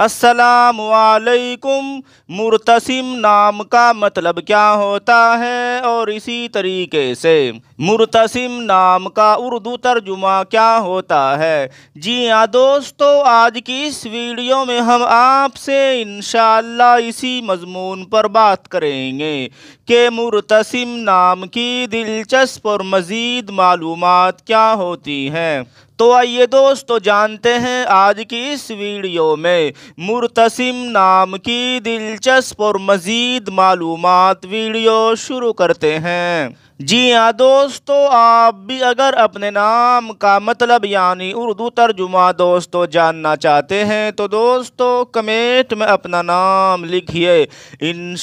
असलकुम मुर्तसिम नाम का मतलब क्या होता है और इसी तरीके से मुर्तसिम नाम का उर्दू तर्जुमा क्या होता है जी हाँ दोस्तों आज की इस वीडियो में हम आपसे इन इसी मजमून पर बात करेंगे कि मुर्तसिम नाम की दिलचस्प और मज़ीद मालूम क्या होती हैं तो आइए दोस्तों जानते हैं आज की इस वीडियो में मुर्तसिम नाम की दिलचस्प और मज़ीद मालूम वीडियो शुरू करते हैं जी हाँ दोस्तों आप भी अगर अपने नाम का मतलब यानी उर्दू तर्जुमा दोस्तों जानना चाहते हैं तो दोस्तों कमेंट में अपना नाम लिखिए इन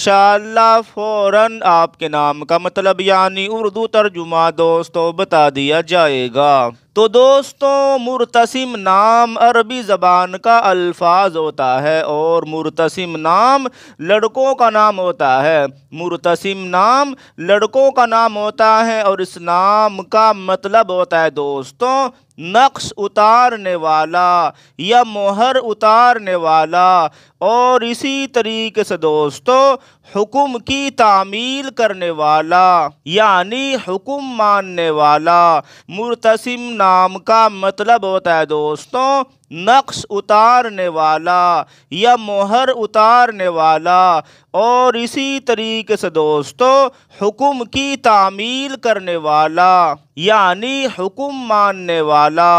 फ़ौर आपके नाम का मतलब यानी उर्दू तर्जुमा दोस्तों बता दिया जाएगा तो दोस्तों मुरतसिम नाम अरबी ज़बान का अल्फाज होता है और मुरतसिम नाम लड़कों का नाम होता है मुरतसिम नाम लड़कों का नाम होता है और इस नाम का मतलब होता है दोस्तों नक्श उतारने वाला या मोहर उतारने वाला और इसी तरीके से दोस्तों हुक्म की तामील करने वाला यानी हुक्म मानने वाला मुर्तसिम नाम का मतलब होता है दोस्तों नक्श उतारने वाला या मोहर उतारने वाला और इसी तरीके से दोस्तों हुकुम की तामील करने वाला यानी हुक्म मानने वाला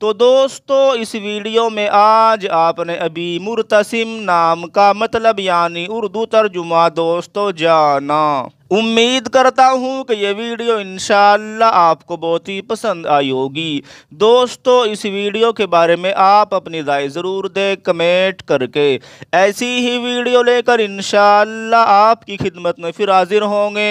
तो दोस्तों इस वीडियो में आज आपने अभी मुर्तसिम नाम का मतलब यानी उर्दू तर्जुमा दोस्तों जाना उम्मीद करता हूँ कि यह वीडियो इन आपको बहुत ही पसंद आई होगी दोस्तों इस वीडियो के बारे में आप अपनी राय ज़रूर दें कमेंट करके ऐसी ही वीडियो लेकर इनशाला आपकी खिदमत में फिर हाजिर होंगे